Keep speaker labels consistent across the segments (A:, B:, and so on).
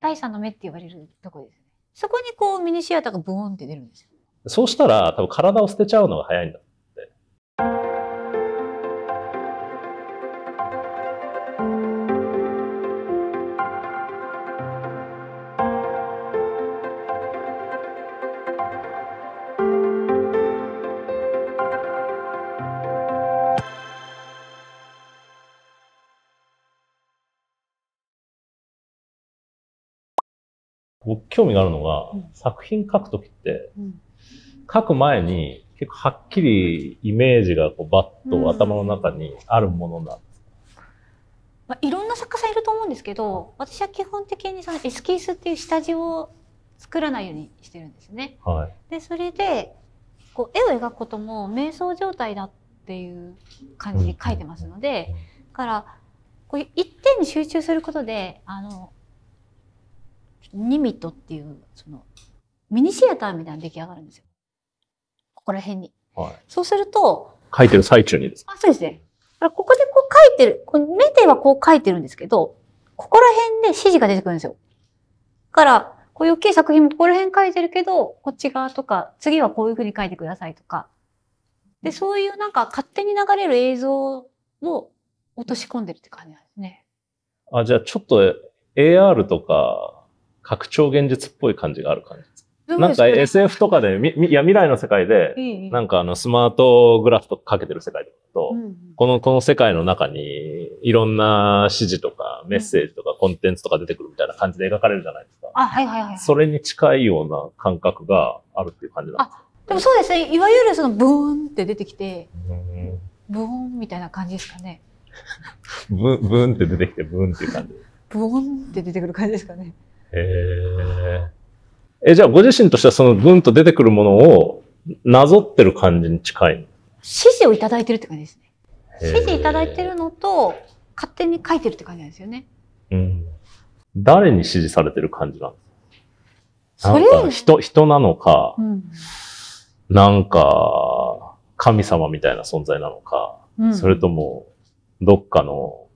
A: 第三の目って言われるとこですね。そこにこうミニシアターがブーンって出るんですよ。
B: そうしたら多分体を捨てちゃうのが早いんだって。興味があるのが、うん、作品書くときって、うん、書く前に結構はっきりイメージがこうバッと頭の中にあるものなんですか、
A: まあ、いろんな作家さんいると思うんですけど私は基本的にそのエスキースっていう下地を作らないようにしてるんですね。はい、でそれでこう絵を描くことも瞑想状態だっていう感じで書いてますので、うん、からこう一点に集中することであのニミットっていうそのミニシアターみたいな出来上がるんですよ。ここら辺に。はい、そうすると。
B: 書いてる最中にですあ
A: そうですね。ここでこう書いてる、このメテはこう書いてるんですけど、ここら辺で指示が出てくるんですよ。だから、こういう大きい作品もここら辺書いてるけど、こっち側とか、次はこういうふうに書いてくださいとか。で、そういうなんか勝手に流れる映像を落とし込んでるって感じなんですね。
B: あ、じゃあちょっと AR とか拡張現実っぽい感じがある感じです。なんか SF とかで、いや、未来の世界で、なんかあの、スマートグラフとかかけてる世界だと、この、この世界の中に、いろんな指示とか、メッセージとか、コンテンツとか出てくるみたいな感じで描かれるじゃないですか。
C: あ、はいはいは
B: い。それに近いような感覚があるっていう感じなんですあ、
A: でもそうですね。いわゆるその、ブーンって出てきて、ブーンみたいな感じですかね。
B: ブーンって出てきて、ブーンっていう感じ。
A: ブーンって出てくる感じですかね。
C: え
B: え。え、じゃあご自身としてはそのぐんと出てくるものをなぞってる感じに近い指
A: 示をいただいてるって感じですね。指示いただいてるのと、勝手に書いてるって感じなんですよね。
B: うん。誰に指示されてる感じなんですかそれ人、人なのか、うん、なんか、神様みたいな存在なのか、うん、それとも、どっかの、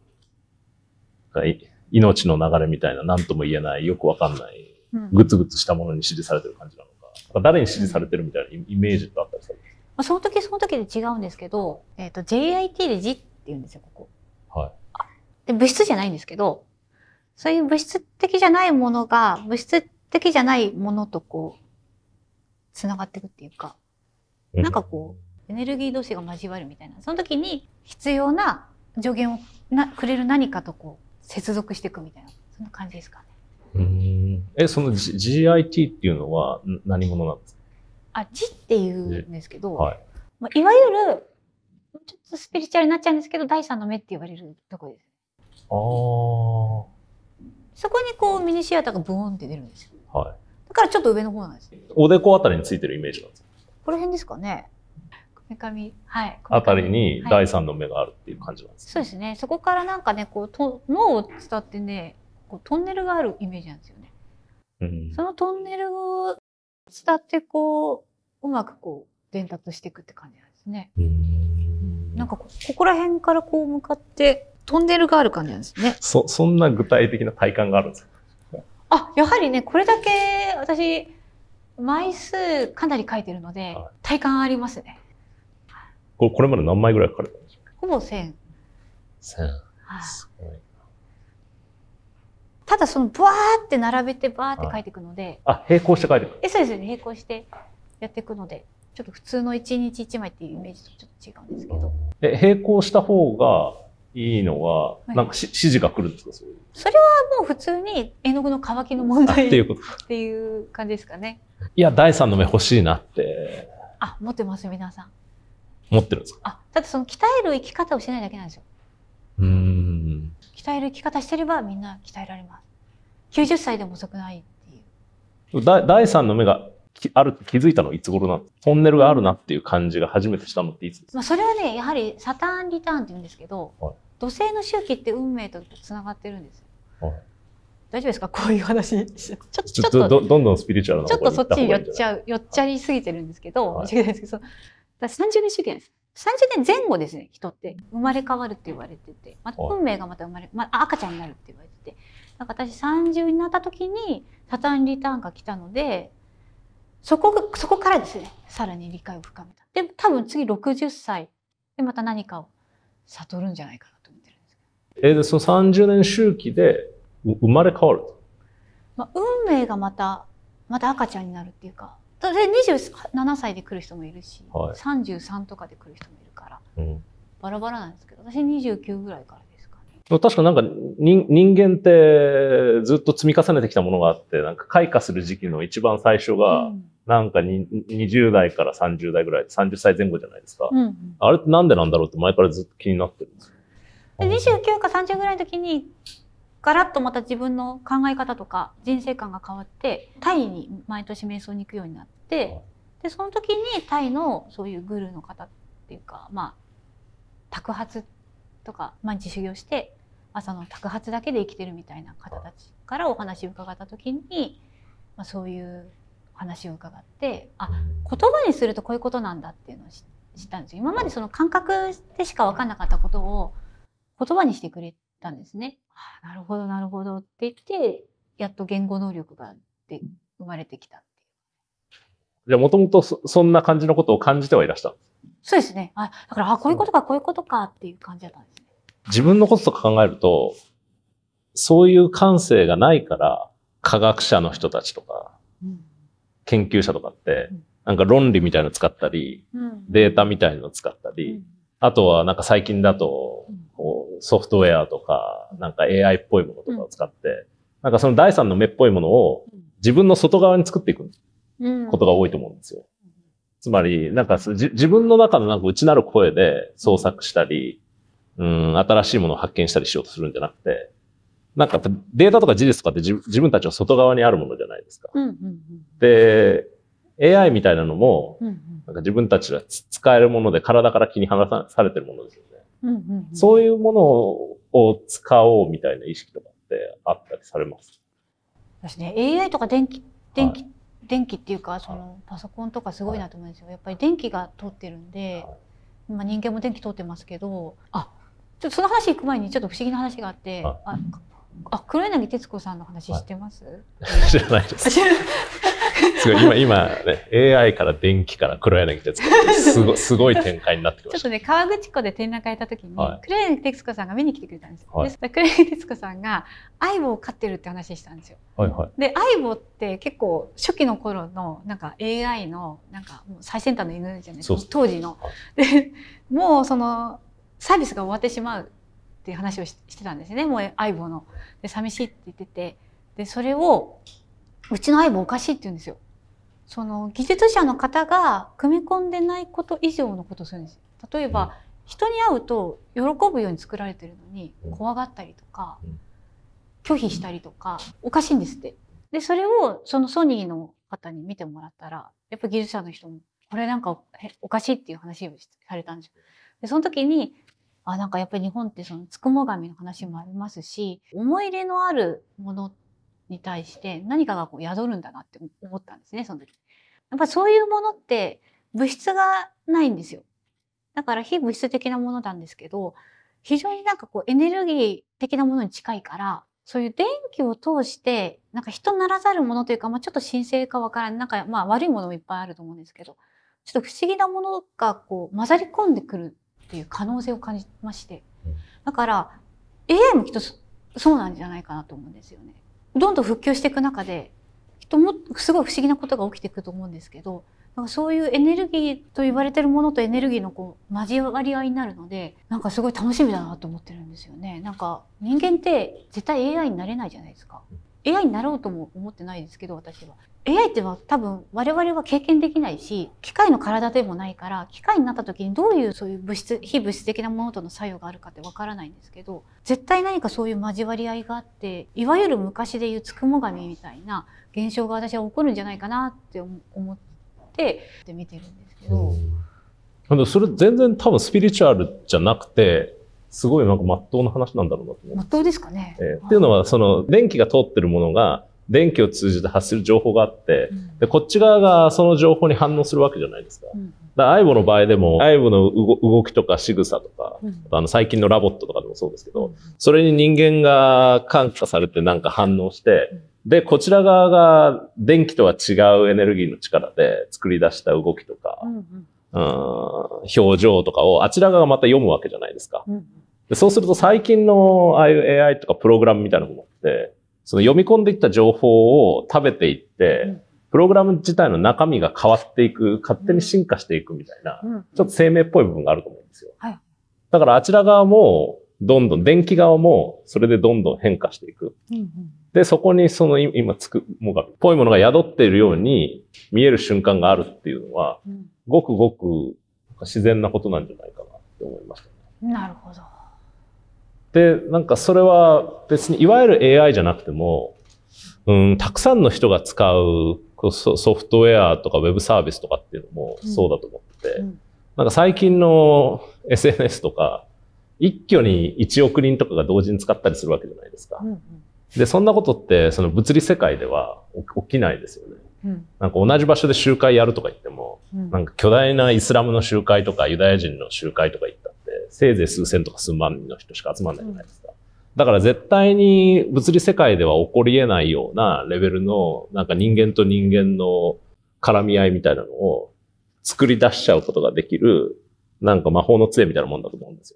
B: 命の流れみたいな何とも言えないよくわかんないぐつぐつしたものに支持されてる感じなのかか誰に支持されてるみたいなイメージってあったりするんです
A: まあ、その時その時で違うんですけど、えっ、ー、と JIT で字って
B: 言うんですよここ。はい、
A: で物質じゃないんですけどそういう物質的じゃないものが物質的じゃないものとこうつながっていくっていうか、なんかこうエネルギー同士が交わるみたいなその時に必要な助言をなくれる何かとこう接続していくみたいなそんな感じですかね。
B: うんえその、G、i t っていうのは何者なんですか
A: あ G っていうんですけど、はいまあ、いわゆるちょっとスピリチュアルになっちゃうんですけど第三の目って言われるところです。ああ。そこにこうミニシアターがブーンって出るんですよ。はい、だからちょっと上の方なんですよ。
B: おでこあたりについてるイメージなんです
A: この辺ですかね。めかはい。あたりに第三
B: の目があるっていう感じなんです、ねはい、
A: そうですね。そこからなんかね、こうと脳を伝ってね、こうトンネルがあるイメージなんですよね。うん、そのトンネルを伝ってこううまくこう伝達していくって感じなんですね。うん、なんかここら辺からこう向かってトンネルがある感じなんですね。
B: そそんな具体的な体感があるんです
A: あやはりねこれだけ私枚数かなり書いてるので、はい、体感ありますね。
B: これまで何枚ぐらい書かれたんです
A: かほぼ1000。1000。はい、すごい。ただそのバーって並べてバーって書いていくので。
B: あ、並行して書いていく
A: え、そうですよね。並行してやっていくので。ちょっと普通の1日1枚っていうイメージとちょっと違うんですけど。
B: え、並行した方がいいのは、なんかし、はい、指示が来るんですかそ
A: それはもう普通に絵の具の乾きの問題っていうっていう感じですかね。
B: いや、第三の目欲しいなって。
A: あ、持ってます、皆さん。
B: 思ってるんですかあ
A: だってその鍛える生き方をしないだけなんですよ。うん鍛える生き方してればみんな鍛えられます。90歳でも遅くないっ
B: ていう。だ第3の目がきある気づいたのいつ頃なのトンネルがあるなっていう感じが初めてしたのっていつ
A: まあ、それはねやはりサターンリターンって言うんですけど、はい、土星の周期って運命とつながってるんですよ。はい大丈夫ですかこういう話ちょっとちょっとど
B: んどんスピリチュアルなちょっとそっち寄っちゃ
A: う寄っちゃりすぎてるんですけど、はい、だ30年主義なんです。30年前後ですね、人って。生まれ変わるって言われてて。ま運命がまた生まれ、まあ、赤ちゃんになるって言われてて。なんか私30になった時に、サタンリターンが来たので、そこ、そこからですね、さらに理解を深めた。で、多分次60歳でまた何かを悟るんじゃないかなと思ってる
B: んですけど。えー、で、その30年周期で生まれ変わる
A: まあ、運命がまた、また赤ちゃんになるっていうか、で27歳で来る人もいるし、はい、33とかで来る人もいるから、うん、バラバラなんですけど私29ぐらいからです
B: かね。確かなんか人人間ってずっと積み重ねてきたものがあってなんか開花する時期の一番最初が、うんなんか20代から30代ぐらい、30歳前後じゃないですか。うんうん、あれってなんでなんだろうって前からずっと気になってるんで
A: すよ。29か30ぐらいの時に、ガラッとまた自分の考え方とか人生観が変わって、タイに毎年瞑想に行くようになっ、でその時にタイのそういうグルーの方っていうかまあ宅発とか毎日修行して朝の宅発だけで生きてるみたいな方たちからお話を伺った時に、まあ、そういう話を伺ってあ言葉にするとこういうことなんだっていうのを知ったんですよ。今までその感覚でしか分かんなかったことを言葉にしてくれたんですね。あなるほどなるほどって言ってやっと言語能力がで生まれてきた
B: じゃあ、もともとそんな感じのことを感じてはいらした
A: そうですね。あだから、あ、こういうことか、こういうことかっていう感じだったんですね。
B: 自分のこととか考えると、そういう感性がないから、科学者の人たちとか、うん、研究者とかって、うん、なんか論理みたいの使ったり、うん、データみたいの使ったり、あとはなんか最近だと、こうソフトウェアとか、なんか AI っぽいものとかを使って、なんかその第三の目っぽいものを自分の外側に作っていくんです。ことが多いと思うんですよ。うん、つまり、なんか自分の中のなんか内なる声で創作したり、うん、新しいものを発見したりしようとするんじゃなくて、なんかデータとか事実とかって自分たちの外側にあるものじゃないですか。で、AI みたいなのも、なんか自分たちが使えるもので体から気に離されてるものですよね。そういうものを使おうみたいな意識とかってあったりされます
A: 私ね、AI とか電気、電気電気っていうかそのパソコンとかすごいなと思うんですよやっぱり電気が通ってるんで、まあ、人間も電気通ってますけどあちょっとその話行く前にちょっと不思議な話があってああ黒柳徹子さんの話知ってます、
B: 知らないです すごい今今ね AI から電気から黒柳徹子すご すごい展開になってきましたちょっと
A: ね河口湖で展覧会やった時に、はい、黒柳徹子さんが見に来てくれたんですよ、はい、で黒柳徹子さんが相棒を飼ってるって話したんですよ、
B: はい
C: は
A: い、で相棒って結構初期の頃のなんか AI のなんか最先端の犬じゃないですか当時の、はい、でもうそのサービスが終わってしまうっていう話をしてたんですねもう相棒ので寂しいって言っててでそれをうちの愛もおかしいって言うんですよ。その技術者の方が組み込んでないこと以上のことするんです。例えば、人に会うと喜ぶように作られてるのに怖がったりとか拒否したりとかおかしいんですって。でそれをそのソニーの方に見てもらったらやっぱ技術者の人もこれなんかおかしいっていう話をされたんですよ。でその時にあなんかやっぱり日本ってそのつくも神の話もありますし思い入れのあるものってに対して何かがこう宿るんだなって思ったんですねその時。やっぱそういうものって物質がないんですよ。だから非物質的なものなんですけど非常になんかこうエネルギー的なものに近いからそういう電気を通してなんか人ならざるものというか、まあ、ちょっと神聖かわからないなんかまあ悪いものもいっぱいあると思うんですけどちょっと不思議なものがこう混ざり込んでくるっていう可能性を感じましてだから AI もきっとそうなんじゃないかなと思うんですよね。どんどん復旧していく中で人もすごい不思議なことが起きていくと思うんですけどなんかそういうエネルギーと言われてるものとエネルギーのこう交わり合いになるのでなんかすごい楽しみだなと思ってるんですよね。なんか人間って絶対 AI になれないじゃないですか。AI になろうとも思ってないですけど私は AI っては多分我々は経験できないし機械の体でもないから機械になった時にどういうそういう物質非物質的なものとの作用があるかってわからないんですけど絶対何かそういう交わり合いがあっていわゆる昔でいうつくも神みたいな現象が私は起こるんじゃないかなって思って見てるんですけど。
B: うん、それ全然多分スピリチュアルじゃなくてすごいなんか真っ当な話なんだろうなと思う。真っ
C: 当ですかね、
B: えー、っていうのはその電気が通ってるものが電気を通じて発する情報があって、うん、でこっち側がその情報に反応するわけじゃないですか。うん、だアイボの場合でも、アイボの動きとか仕草とか、うん、あの最近のラボットとかでもそうですけど、それに人間が感化されてなんか反応して、で、こちら側が電気とは違うエネルギーの力で作り出した動きとか、うん表情とかをあちら側がまた読むわけじゃないですか。でそうすると最近のああいう AI とかプログラムみたいなものって、その読み込んでいった情報を食べていって、プログラム自体の中身が変わっていく、勝手に進化していくみたいな、ちょっと生命っぽい部分があると思うんですよ。はい、だからあちら側も、どんどん、電気側も、それでどんどん変化していく。で、そこにその今つく、もが、っぽいものが宿っているように見える瞬間があるっていうのは、ごくごく自然なことなんじゃないかなって思いまし
A: た、ね。なるほど。
B: で、なんかそれは別にいわゆる AI じゃなくても、うん、たくさんの人が使うソフトウェアとかウェブサービスとかっていうのもそうだと思ってて、なんか最近の SNS とか、一挙に1億人とかが同時に使ったりするわけじゃないですか。で、そんなことってその物理世界では起きないですよね。うん、なんか同じ場所で集会やるとか言っても、うん、なんか巨大なイスラムの集会とかユダヤ人の集会とか言ったせいぜい数千とか数万人の人しか集まんないじゃないですか。だから絶対に物理世界では起こり得ないようなレベルの、なんか人間と人間の絡み合いみたいなのを作り出しちゃうことができる、なんか魔法の杖みたいなもんだと思うんです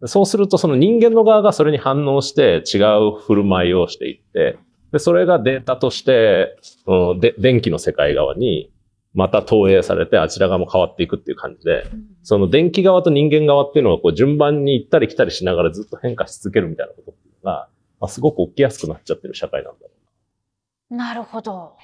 B: よ。そうするとその人間の側がそれに反応して違う振る舞いをしていって、でそれがデータとして、うん、で電気の世界側にまた投影されて、あちら側も変わっていくっていう感じで、その電気側と人間側っていうのがこう順番に行ったり来たりしながらずっと変化し続けるみたいなことっていうのが、まあ、すごく起きやすくなっちゃってる社会なんだろ
A: うな。なるほど。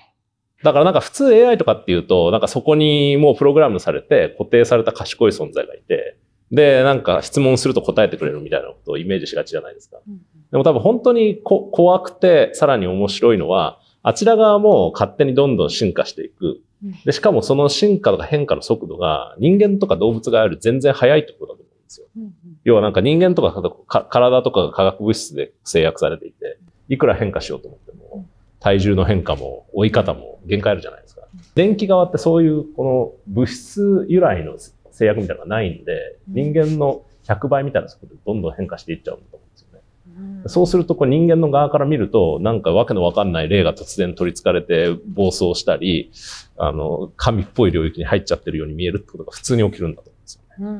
B: だからなんか普通 AI とかっていうと、なんかそこにもうプログラムされて固定された賢い存在がいて、で、なんか質問すると答えてくれるみたいなことをイメージしがちじゃないですか。うん、でも多分本当にこ怖くてさらに面白いのは、あちら側も勝手にどんどん進化していくで、しかもその進化とか変化の速度が人間とか動物がより全然速いってことだと思うんですよ。要はなんか人間とか体とかが化学物質で制約されていて、いくら変化しようと思っても、体重の変化も追い方も限界あるじゃないですか。電気側ってそういうこの物質由来の制約みたいなのがないんで、人間の100倍みたいな速度でどんどん変化していっちゃうんそうするとこう人間の側から見ると、なんかわけのわかんない霊が突然取り憑かれて暴走したり、あの、神っぽい領域に入っちゃってるように見えるってことが普通に起きるんだと思うんですよね。うん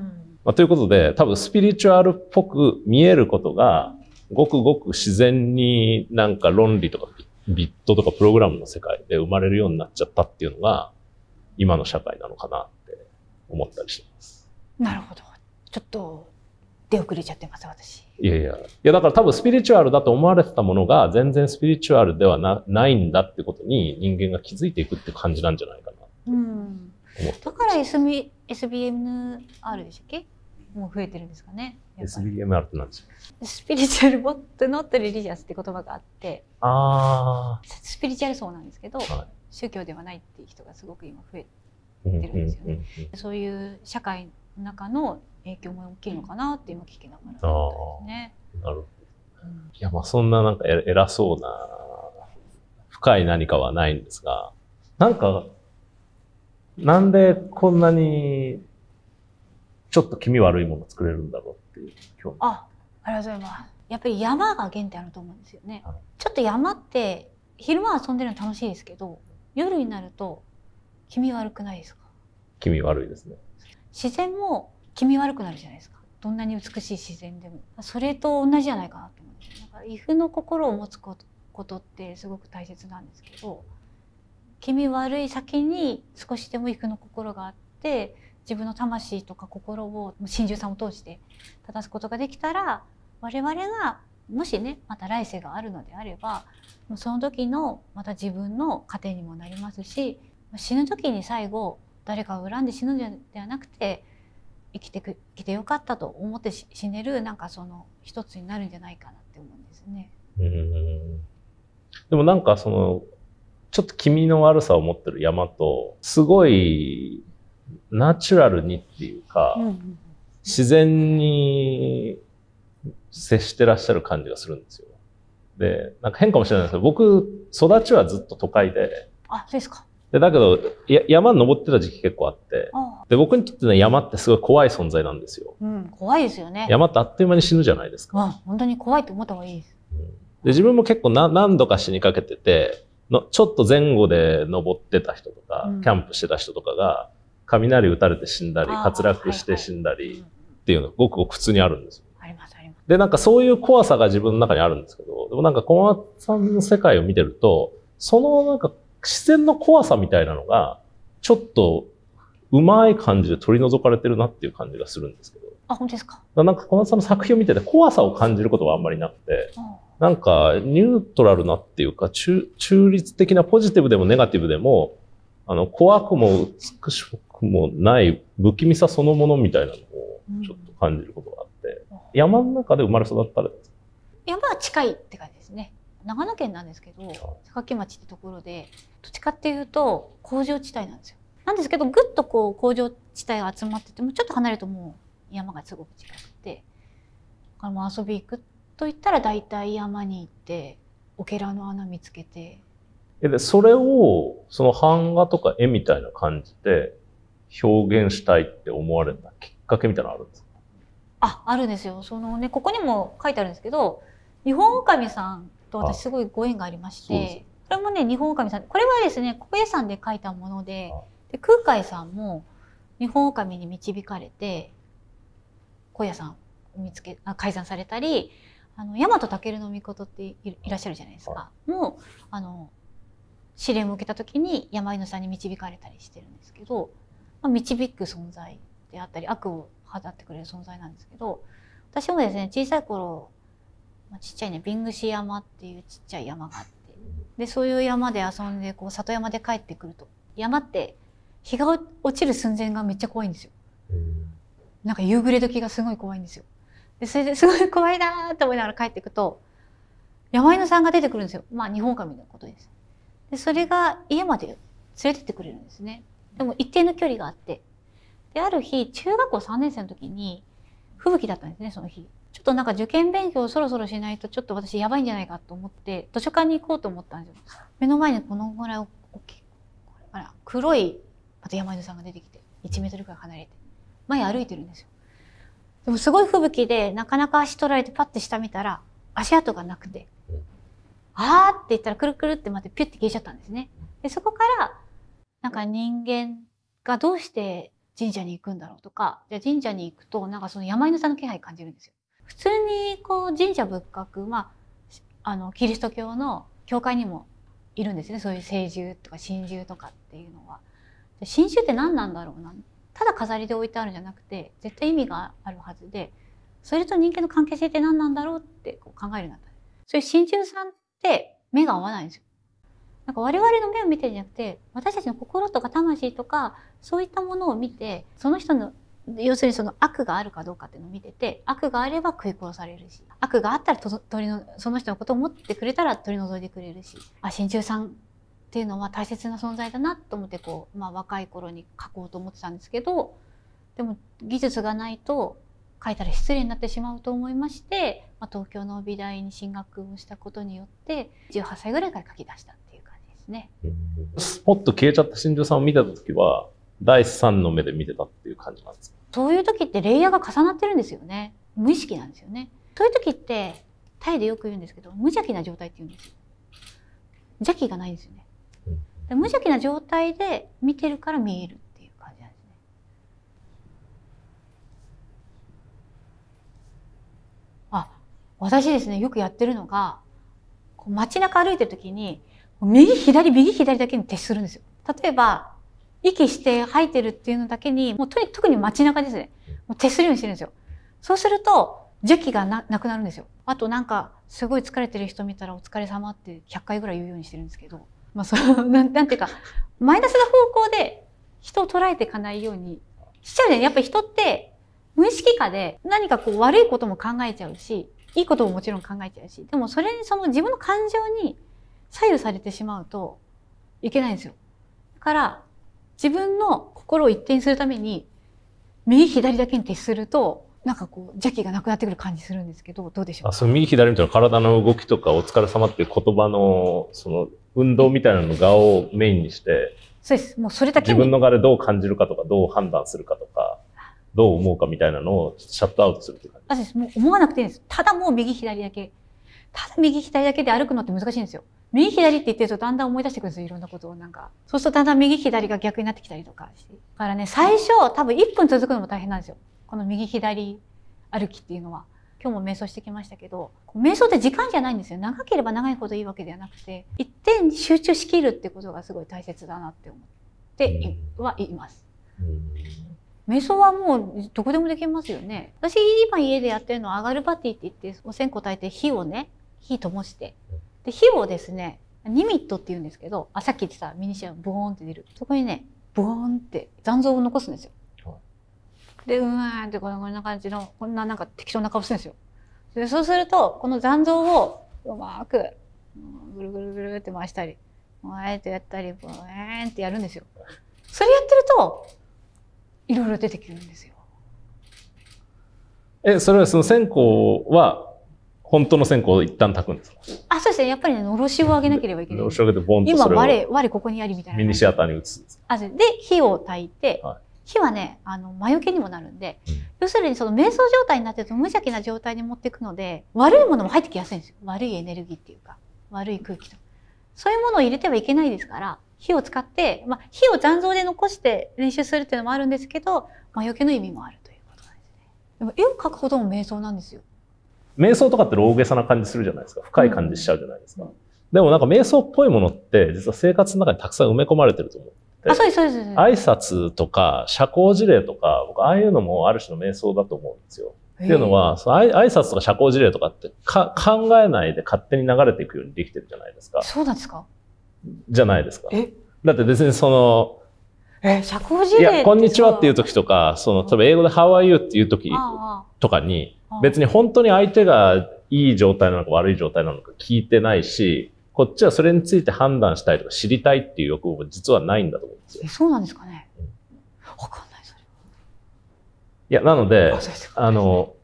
B: まあ、ということで、多分スピリチュアルっぽく見えることが、ごくごく自然になんか論理とかビットとかプログラムの世界で生まれるようになっちゃったっていうのが、今の社会なのかなって思ったりしてます。
A: なるほど。ちょっと出遅れちゃってます私
B: いやいやいやだから多分スピリチュアルだと思われてたものが全然スピリチュアルではなないんだってことに人間が気づいていくって感じなんじゃないかな、
A: うん、だから SB SBMR でしたっけもう増えてるんですかね。
B: SBMR って何ですか
A: スピリチュアル・ボット・ノット・リリジアスって言葉があって
B: あス
A: ピリチュアル層なんですけど、はい、宗教ではないっていう人がすごく今増えてるんですよね。うんうんうんうん、そういう社会中の影響も大きいのかなって今聞きなが
B: ら思ったですね。なるほど。いや、まあそんななんか偉そうな、深い何かはないんですが、なんか、なんでこんなに、ちょっと気味悪いもの作れるんだろうっていう興味。あ、
A: ありがとうございます。やっぱり山が原点あると思うんですよね。ちょっと山って、昼間遊んでるの楽しいですけど、夜になると、気味悪くないですか
B: 気味悪いですね。
A: 自然も気味悪くなるじゃないですかどんなに美しい自然でもそれと同じじゃないかなと思ってだから異譜の心を持つことってすごく大切なんですけど気味悪い先に少しでも異譜の心があって自分の魂とか心を真珠さんを通して正すことができたら我々がもしねまた来世があるのであればその時のまた自分の糧にもなりますし死ぬ時に最後誰かを恨んで死ぬのではなくて生きてく生きてよかったと思って死ねるなんかその一つになるんじゃないかなって思うんですね。
B: うんでもなんかそのちょっと気味の悪さを持ってる山とすごいナチュラルにっていうか、自然に接してらっしゃる感じがするんですよ。でなんか変かもしれないですけど僕育ちはずっと都会で。あそうですかで、だけど、や山登ってた時期結構あって、で、僕にとっての山ってすごい怖い存在なんですよ。
A: うん、怖いですよね。
B: 山ってあっという間に死ぬじゃないです
A: か。うん、本当に怖いと思った方がいいです。
B: で、自分も結構何度か死にかけてて、のちょっと前後で登ってた人とか、うん、キャンプしてた人とかが、雷打たれて死んだり、滑落して死んだりっていうのがごくごく普通にあるんですよ。あります、あります。で、なんかそういう怖さが自分の中にあるんですけど、でもなんか小松さんの世界を見てると、そのなんか自然の怖さみたいなのが、ちょっとうまい感じで取り除かれてるなっていう感じがするんですけど。あ、本当ですか。なんか小さんの作品を見てて怖さを感じることはあんまりなくて、なんかニュートラルなっていうか、中立的なポジティブでもネガティブでも、あの、怖くも美しくもない不気味さそのものみたいなのをちょっと感じることがあって、うん、山の中で生まれ育ったら
A: 山は近いって感じですね。長野県なんですけど榊町ってところでどっちかっていうと工場地帯なんですよ。なんですけどぐっとこう工場地帯が集まっててもちょっと離れるともう山がすごく近くてだからもう遊び行くと言ったら大体山に行ってオケラの穴見つけて。
B: えでそれをその版画とか絵みたいな感じで表現したいって思われたきっかけみたいなのあるんですか
A: ああるんですよそのねここにも書いてあるんですけど日本オオカミさんと私すごいご縁がありましてこれもね日本狼さんこれはですね小野さんで書いたものでで空海さんも日本狼に導かれて小屋さん見つけ改ざんされたりあの大和尊の御事っていらっしゃるじゃないですか、はい、もうあの試練を受けた時に山犬さんに導かれたりしてるんですけど、まあ、導く存在であったり悪を放ってくれる存在なんですけど私もですね小さい頃ちっちゃいねビングシ山っていうちっちゃい山があってでそういう山で遊んでこう里山で帰ってくると山って日が落ちる寸前がめっちゃ怖いんですよ。なんか夕暮れ時がすごい怖いんですよ。でそれで すごい怖いなと思いながら帰っていくと山犬さんが出てくるんですよ。まあ日本神のことです。でそれが家まで連れてってくれるんですね。でも一定の距離があって。である日中学校3年生の時に吹雪だったんですねその日。ちょっとなんか受験勉強をそろそろしないとちょっと私やばいんじゃないかと思って図書館に行こうと思ったんですよ。目の前にこのぐらい大きいあら黒いまた山犬さんが出てきて1メートルくらい離れて前歩いてるんですよ。でもすごい吹雪でなかなか足取られてパッて下見たら足跡がなくてあーって言ったらくるくるってまたピュッて消えちゃったんですね。でそこからなんか人間がどうして神社に行くんだろうとかじゃあ神社に行くとなんかその山犬さんの気配感じるんですよ。普通にこう神社仏閣まああのキリスト教の教会にもいるんですねそういう聖獣とか神獣とかっていうのは。神獣って何なんだろうなただ飾りで置いてあるんじゃなくて絶対意味があるはずでそれと人間の関係性って何なんだろうってこう考えるようになったそういう神獣さんって目が合わないんですよ。なんか我々の目を見てるんじゃなくて私たちの心とか魂とかそういったものを見てその人の要するにその悪があるかどうかっていうのを見てて悪があれば食い殺されるし悪があったら取りのその人のことを思ってくれたら取り除いてくれるしあ真珠さんっていうのは大切な存在だなと思ってこう、まあ、若い頃に書こうと思ってたんですけどでも技術がないと書いたら失礼になってしまうと思いまして、まあ、東京の美大に進学をしたことによって18歳ぐらいから書き出したっていう感じですね。
B: スポッと消えちゃった真珠さんを見た時は第三の目で見てたっていう感じなんです
A: そういう時ってレイヤーが重なってるんですよね無意識なんですよねそういう時ってタイでよく言うんですけど無邪気な状態って言うんです邪気がないんですよね、うん、無邪気な状態で見てるから見えるっていう感じなんですねあ私ですねよくやってるのがこう街中歩いてる時に右左右左だけに徹するんですよ例えば息して吐いてるっていうのだけに、もうとに特に街中ですね。もう手するようにしてるんですよ。そうすると、邪気がなくなるんですよ。あとなんか、すごい疲れてる人見たらお疲れ様って100回ぐらい言うようにしてるんですけど、まあその、なんなんていうか、マイナスな方向で人を捉えていかないようにしちゃうね。やっぱ人って無意識下で何かこう悪いことも考えちゃうし、いいことももちろん考えちゃうし、でもそれにその自分の感情に左右されてしまうといけないんですよ。だから、自分の心を一定にするために右左だけに徹するとなんかこう邪気がなくなってくる感じするんですけどどうでしょうあ
B: その右左みたいな体の動きとかお疲れ様っていう言葉のその運動みたいなの側をメインにして
A: そうですもうそれだけ自分の
B: 側でどう感じるかとかどう判断するかとかどう思うかみたいなのをシャットアウトするって感
A: じですもう思わなくていいんですただもう右左だけただ右左だけで歩くのって難しいんですよ右左って言ってるとだんだん思い出してくるんですよいろんなことをなんかそうするとだんだん右左が逆になってきたりとかしてだからね最初多分1分続くのも大変なんですよこの右左歩きっていうのは今日も瞑想してきましたけど瞑想って時間じゃないんですよ長ければ長いほどいいわけではなくて一点集中しきるってことがすごい大切だなって思ってはいます。瞑想はもうどこでもできますよね。私今家でやってるのはアガルバティって言ってお線香炊いて火をね火灯してで火をですねニミットって言うんですけどあさっき言ってたミニシアムボーンって出るそこにねボーンって残像を残すんですよ。でうーんってこんな感じのこんななんか適当な顔するんですよ。でそうするとこの残像をうまくぐるぐるぐるって回したりわーってやったりブーンってやるんですよ。それやってるといろいろ出てくるんですよ。
B: えそれはその線香は本当の線香を一旦炊くんです。
A: あ、そうですね。やっぱりね、のろしを上げなければいけない。の
B: ろしを上げて、ボンと今、我、
A: 我ここにありみたいな。ミ
B: ニシアターに移す。
A: あ、で、火を焚いて、はい、火はね、あの、魔除けにもなるんで、うん、要するにその瞑想状態になってると無邪気な状態に持っていくので、悪いものも入ってきやすいんですよ。悪いエネルギーっていうか、悪い空気とそういうものを入れてはいけないですから、火を使って、まあ、火を残像で残して練習するっていうのもあるんですけど、魔除けの意味もあるということなんですね。でも絵を描くことも瞑想なんですよ。
B: 瞑想とかって大げさな感じするじゃないですか。深い感じしちゃうじゃないですか。うん、でもなんか瞑想っぽいものって実は生活の中にたくさん埋め込まれてると思う。あ、そうです、そうです。挨拶とか社交辞令とか、僕ああいうのもある種の瞑想だと思うんですよ。っていうのは、その挨拶とか社交辞令とかってか考えないで勝手に流れていくようにできてるじゃないですか。そうなんですかじゃないですか。えだって別にその、
C: え、社交辞令いや、こんに
B: ちはっていう時とか、その、例えば英語で How are you っていう時とかに、別に本当に相手がいい状態なのか悪い状態なのか聞いてないし、こっちはそれについて判断したいとか知りたいっていう欲望も実はないんだと思うんで
A: すよ。そうなんですかね。わかんない、そ
B: れ。いや、なので、あの、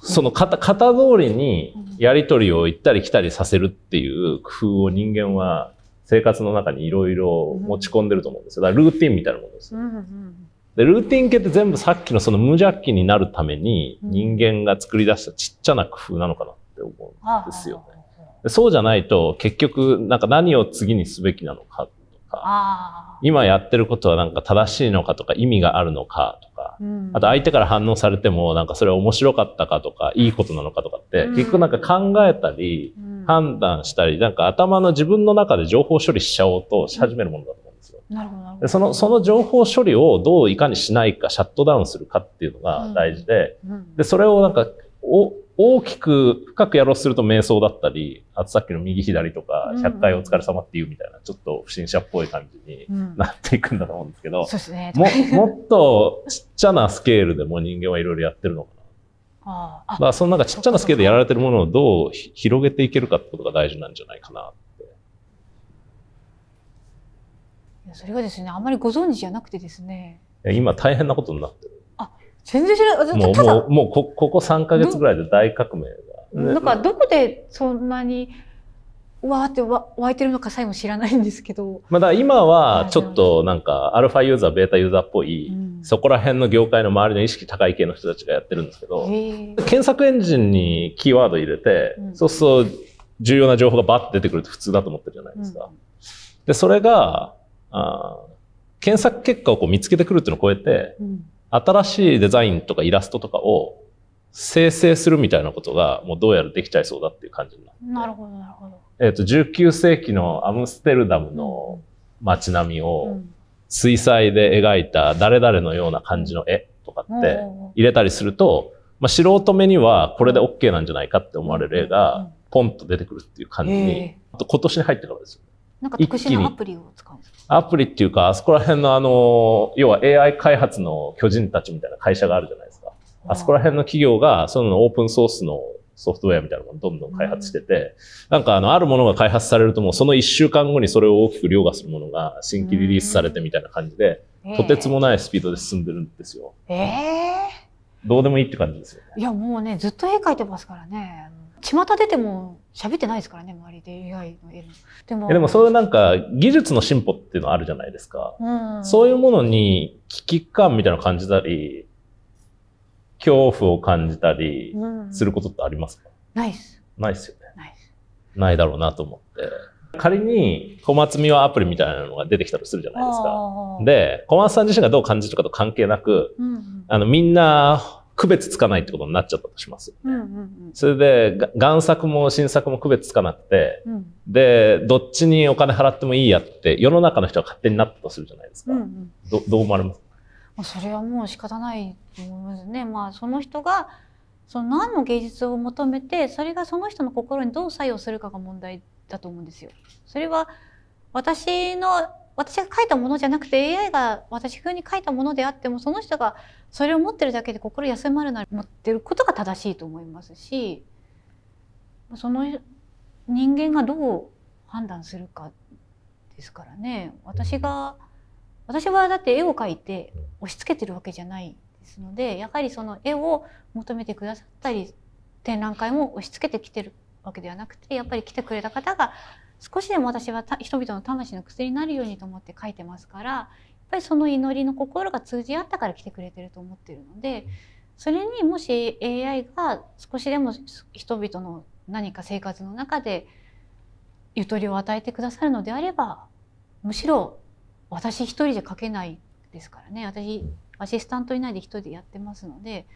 B: その型型通りにやり取りを行ったり来たりさせるっていう工夫を人間は生活の中にいろいろ持ち込んでると思うんですよ。だからルーティンみたいなもの
C: です。うんうん
B: で、ルーティン系って全部さっきのその無邪気になるために人間が作り出したちっちゃな工夫なのかなって思
C: うんですよ
B: ね。そうじゃないと結局なんか何を次にすべきなのか
C: とか、
B: 今やってることはなんか正しいのかとか意味があるのかとか、あと相手から反応されてもなんかそれは面白かったかとかいいことなのかとかって結局なんか考えたり判断したりなんか頭の自分の中で情報処理しちゃおうとし始めるものだとなるほどでそのその情報処理をどういかにしないかシャットダウンするかっていうのが大事でうんうん、でそれをなんかお大きく深くやろうすると瞑想だったりあとさっきの右左とか100回お疲れ様って言うみたいなちょっと不審者っぽい感じになっていくんだと思うんですけど、うんね、ももっとちっちゃなスケールでも人間はいろいろやってるのかな。あまあ、そのなんかちっちゃなスケールでやられてるものをどう広げていけるかってことが大事なんじゃないかな
A: それがですね、あんまりご存知じゃなくてですね。
B: 今大変なことになってる。
A: あ、全然知らない。もう、も
B: う、もうこここ3ヶ月ぐらいで大革命が、ね。なんか
A: どこでそんなに、わーってわ湧いてるのかさえも知らないんですけ
C: ど。
B: まだ今はちょっとなんか、アルファユーザー、ベータユーザーっぽい、うん、そこら辺の業界の周りの意識高い系の人たちがやってるんですけど、検索エンジンにキーワード入れて、うん、そうすると重要な情報がバッて出てくるって普通だと思ってるじゃないですか。うん、で、それが、あ検索結果をこう見つけてくるっていうのを超えて、うん、新しいデザインとかイラストとかを生成するみたいなことがもうどうやらできちゃいそうだっていう感じになってなるほどなるほど、えーと、19世紀のアムステルダムの街並みを水彩で描いた誰々のような感じの絵とかって入れたりすると、まあ、素人目にはこれで OK なんじゃないかって思われる絵がポンと出てくるっていう感じに、あと今年に入ってからですよ、
C: なんか特殊なアプリを使う
B: んですアプリっていうか、あそこら辺のあの、要は AI 開発の巨人たちみたいな会社があるじゃないですか。あそこら辺の企業が、そのオープンソースのソフトウェアみたいなものをどんどん開発してて、なんかあの、あるものが開発されるともうその1週間後にそれを大きく凌駕するものが新規リリースされてみたいな感じで、とてつもないスピードで進んでるんですよ。
A: えー、
B: どうでもいいって感じですよね。
A: いや、もうね、ずっと絵描いてますからね。巷出ても喋ってないですからね周りで AI の絵でもでもそ
B: ういうなんか技術の進歩っていうのあるじゃないですか、
C: うん、そ
B: ういうものに危機感みたいなの感じたり恐怖を感じたりすることってありますか、うん、ないっすないっすよねないだろうなと思って仮に小松美和アプリみたいなのが出てきたとするじゃないですかで小松さん自身がどう感じるかと関係なく、うんうん、あのみんな区別つかないってことになっちゃったとします、ねうんうんうん。それで、贋作も新作も区別つかなくて、うん、で、どっちにお金払ってもいいやって、世の中の人が勝手になったとするじゃないですか。うんうん、どどう思われます
A: まあ、それはもう仕方ないと思いますね。まあ、その人が、その何の芸術を求めて、それがその人の心にどう作用するかが問題だと思うんですよ。それは、私の私が書いたものじゃなくて AI が私風に書いたものであってもその人がそれを持ってるだけで心休まるなら持ってることが正しいと思いますしその人間がどう判断するかですからね私が私はだって絵を描いて押し付けてるわけじゃないですのでやはりその絵を求めてくださったり展覧会も押し付けてきてるわけではなくてやっぱり来てくれた方が少しでも私は人々の魂の薬になるようにと思って書いてますからやっぱりその祈りの心が通じ合ったから来てくれてると思ってるのでそれにもし AI が少しでも人々の何か生活の中でゆとりを与えてくださるのであればむしろ私一人じゃ書けないですからね私アシスタントいないで一人でやってますので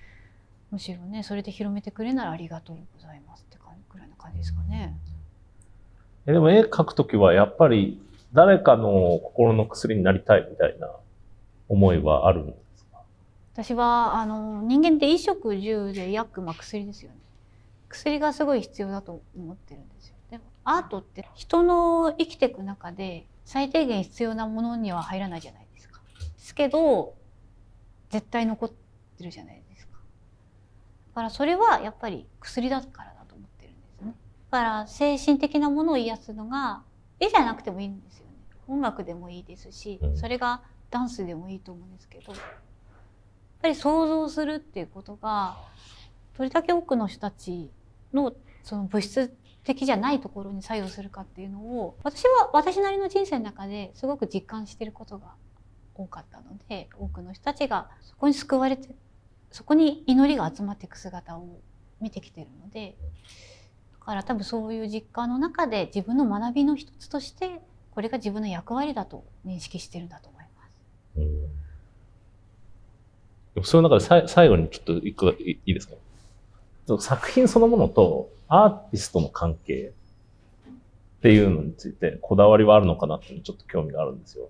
A: むしろねそれで広めてくれならありがとうございますってくらいな感じですかね。
B: でも絵描くときはやっぱり誰かの心の薬になりたいみたいな思いはあるんですか
A: 私はあの人間って衣食住で薬まあ薬ですよね薬がすごい必要だと思ってるんですよでもアートって人の生きていく中で最低限必要なものには入らないじゃないですかですけど絶対残ってるじゃないですかだからそれはやっぱり薬だからだだから精神的なものを癒すのが絵じゃなくてもいいんですよね音楽でもいいですし、それがダンスでもいいと思うんですけどやっぱり想像するっていうことがどれだけ多くの人たちのその物質的じゃないところに作用するかっていうのを私は私なりの人生の中ですごく実感してることが多かったので多くの人たちがそこに救われてそこに祈りが集まっていく姿を見てきてるので。から多分そういう実感の中で自分の学びの一つとしてこれが自分の役割だと認識してるんだと思います。
B: うん、その中でさ最後にちょっと一個いいですか作品そのものとアーティストの関係っていうのについてこだわりはあるのかなってちょっと興味があるんですよ。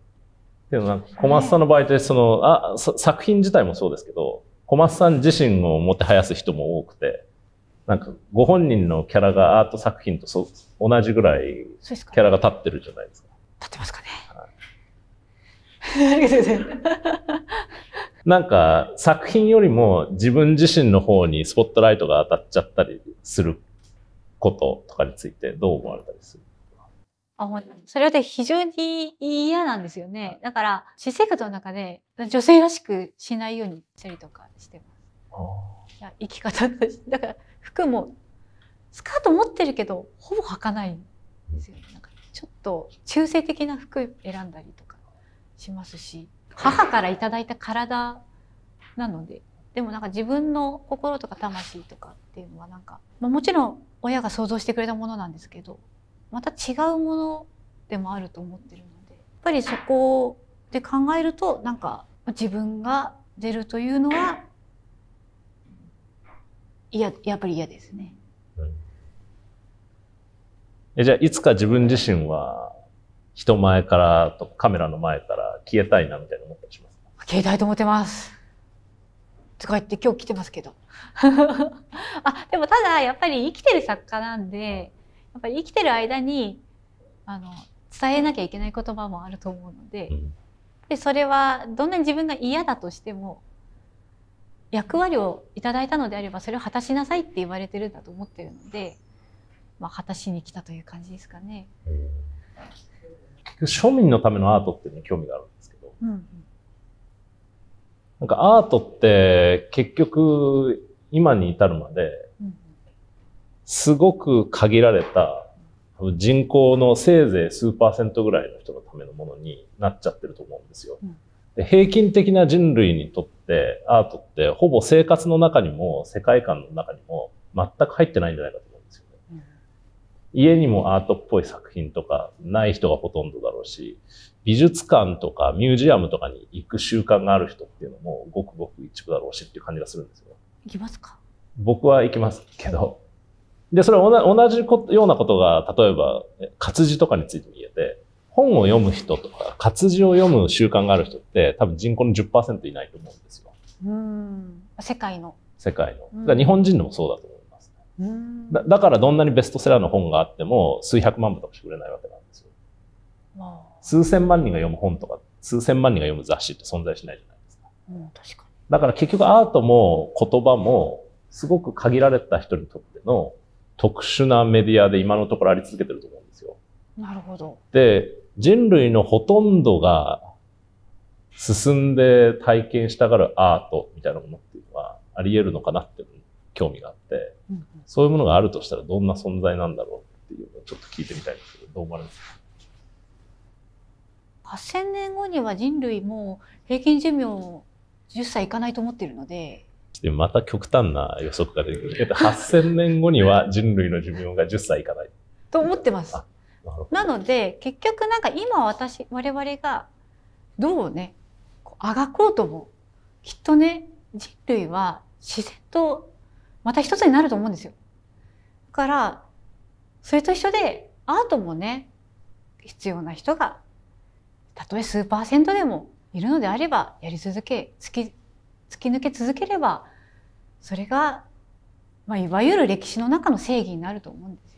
B: でもなんか小松さんの場合ってその、あ作品自体もそうですけど小松さん自身をもてはやす人も多くてなんかご本人のキャラがアート作品とそ同じぐらいキャラが立ってるじゃないですか。立ってますかね。
C: ありがとうございます。
B: なんか作品よりも自分自身の方にスポットライトが当たっちゃったりすることとかについてどう思われたりする
A: あそれは非常に嫌なんですよね。だから私生活の中で女性らしくしないようにしたりとかしてます。いや生き方としてだから服もスカート持ってるけどほぼ履かないんですよねなんかちょっと中性的な服選んだりとかしますし母から頂いた体なのででもなんか自分の心とか魂とかっていうのはなんか、まあ、もちろん親が想像してくれたものなんですけどまた違うものでもあると思ってるのでやっぱりそこで考えるとなんか自分が出るというのはいややっぱり嫌ですね、うん、
B: えじゃあいつか自分自身は人前からとカメラの前から消えたいなみたいな思ったりします
A: 消えたいと思ってますとか言って今日来てますけど あでもただやっぱり生きてる作家なんでやっぱり生きてる間にあの伝えなきゃいけない言葉もあると思うのでうん、でそれはどんなに自分が嫌だとしても役割をいただいたのであればそれを果たしなさいって言われてるんだと思ってるので、まあ、果たしに来たという感じですかね。
B: 庶民のためのアートってね興味があるんですけど、うんうん、なんかアートって結局今に至るまで、すごく限られた人口のせいぜい数パーセントぐらいの人のためのものになっちゃってると思うんですよ。うん平均的な人類にとってアートってほぼ生活の中にも世界観の中にも全く入ってないんじゃないかと思うんですよね。うん、家にもアートっぽい作品とかない人がほとんどだろうし、美術館とかミュージアムとかに行く習慣がある人っていうのもごくごく一部だろうしっていう感じがするんですよ。行きますか僕は行きますけど。で、それは同じようなことが、例えば活字とかについても言えて、本を読む人とか、活字を読む習慣がある人って、多分人口の10%いないと思うんですよ。
C: う
A: ん。世界の。
B: 世界の。だ日本人でもそうだと思いますね、うんだ。だからどんなにベストセラーの本があっても、数百万部とかしてくれないわけなんですよ。数千万人が読む本とか、数千万人が読む雑誌って存在しないじゃないです
C: か。うん、確かに。
B: だから結局アートも言葉も、すごく限られた人にとっての特殊なメディアで今のところあり続けてると思う
C: なるほど。
B: で、人類のほとんどが進んで体験したがるアートみたいなものっていうのはあり得るのかなって興味があって、うんうん、そういうものがあるとしたらどんな存在なんだろうっていうのをちょっと聞いてみたいんですけど、どう思われますか
A: 8000年後には人類も平均寿命10歳いかないと思ってるので。
B: でまた極端な予測が出てくる。8000年後には人類の寿命が10歳いかない。
A: と思ってます。なので結局なんか今私我々がどうねあがこうともきっとね人類は自然とまた一つになると思うんですよ。だからそれと一緒でアートもね必要な人がたとえ数パーセントでもいるのであればやり続け突き突き抜け続ければそれが、まあ、いわゆる歴史の中の正義になると思うんです。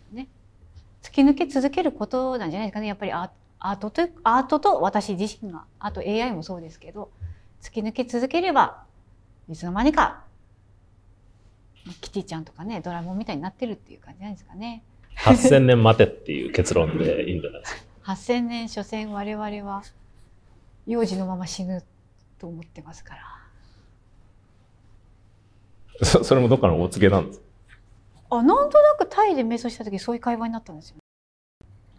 A: 突き抜け続けることなんじゃないですかねやっぱりアートとアートと私自身があと AI もそうですけど突き抜け続ければいつの間にかキティちゃんとかねドラゴンみたいになってるっていう感じなんですかね。8000年
B: 待てっていう結論でいいんじゃないですか。
A: 8000 年所詮我々は幼児のまま死ぬと思ってますか
B: ら。それもどっかの大告げなんです
A: あなんとなくタイで瞑想した時そういう会話になったんですよ。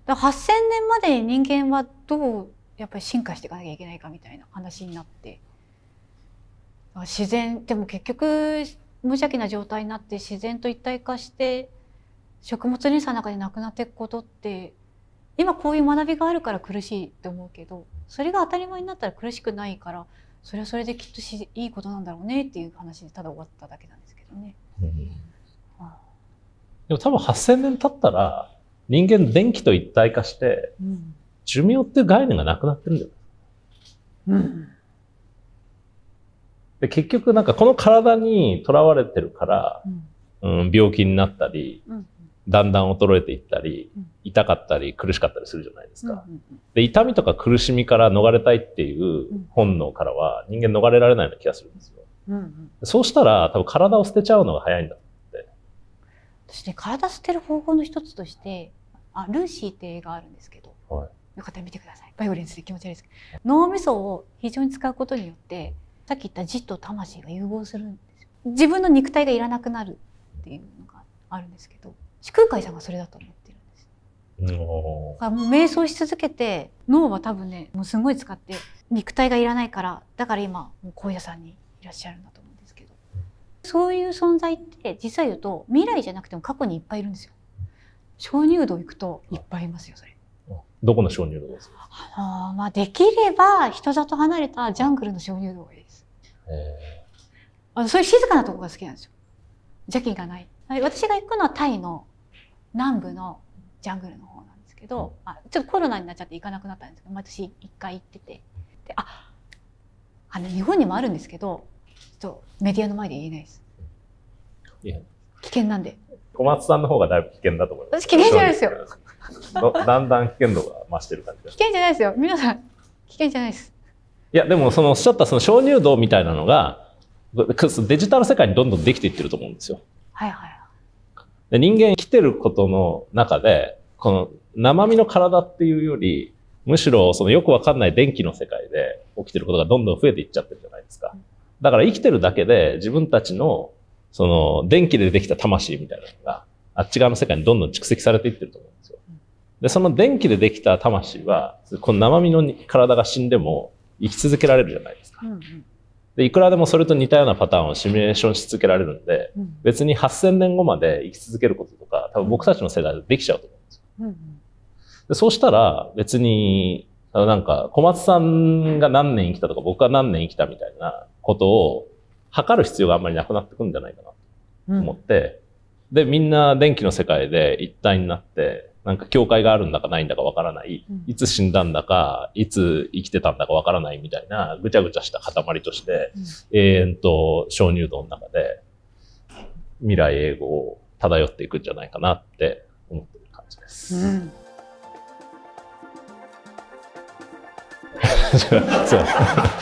A: だから8,000年までに人間はどうやっぱり進化していかなきゃいけないかみたいな話になって自然でも結局無邪気な状態になって自然と一体化して食物連鎖の中でなくなっていくことって今こういう学びがあるから苦しいって思うけどそれが当たり前になったら苦しくないからそれはそれできっといいことなんだろうねっていう話でただ終わっただけなんですけどね。うん
B: でも多分8000年経ったら、人間電気と一体化して、寿命っていう概念がなくなってるんだよ。うん、で結局なんかこの体にとらわれてるから、うん、うん、病気になったり、うん、だんだん衰えていったり、痛かったり苦しかったりするじゃないですか、で痛みとか苦しみから逃れたいっていう本能からは人間逃れられないような気がするんですよ、そうしたら多分体を捨てちゃうのが早いんだ
A: 私ね体捨てる方法の一つとしてあルーシーって映画あるんですけど、はい、よかったら見てくださいバイオレンスで気持ち悪いですけど脳みそを非常に使うことによってさっき言った字と魂が融合するんですよ自分の肉体がいらなくなるっていうのがあるんですけど地空海さんがそれだと思ってるんですだからもう瞑想し続けて脳は多分ねもうすごい使って肉体がいらないからだから今もう高野山にいらっしゃるんだとそういう存在って実は言うと未来じゃなくても過去にいっぱいいるんですよ。鍾乳洞行くといっぱいいますよそれ。
B: どこの鍾乳洞ですか。
A: あのまあできれば人里離れたジャングルの鍾乳洞がいいです。あのそういう静かなとこが好きなんですよ。邪気がない。私が行くのはタイの南部のジャングルの方なんですけど、うん、あちょっとコロナになっちゃって行かなくなったんですけど、私一回行ってて。でああの日本にもあるんですけどとメディアの前で言えないです。いや危険なんで。
B: 小松さんの方がだいぶ危険だと思います。私危険じゃないですよ。だんだん危険度が増してる感じ。危
A: 険じゃないですよ。皆さん危険じゃないです。
B: いやでもそのおっしゃったその鍾乳洞みたいなのがデジタル世界にどんどんできていってると思うんですよ。はいはい。で人間生きてることの中でこの生身の体っていうよりむしろそのよくわかんない電気の世界で起きてることがどんどん増えていっちゃってるじゃないですか。うんだから生きてるだけで自分たちの、その、電気でできた魂みたいなのが、あっち側の世界にどんどん蓄積されていってると思うんですよ。で、その電気でできた魂は、この生身の体が死んでも生き続けられるじゃないですか。で、いくらでもそれと似たようなパターンをシミュレーションし続けられるんで、別に8000年後まで生き続けることとか、多分僕たちの世代でできちゃうと思うんですよ。でそうしたら、別に、なんか、小松さんが何年生きたとか、僕が何年生きたみたいな、ことを測る必要があんまりなくなってくんじゃないかなと思って、うん、で、みんな電気の世界で一体になって、なんか境界があるんだかないんだかわからない、いつ死んだんだか、いつ生きてたんだかわからないみたいな、ぐちゃぐちゃした塊として、うん、永遠と鍾乳洞の中で、未来永劫を漂っていくんじゃないかなって思ってる感じです。うん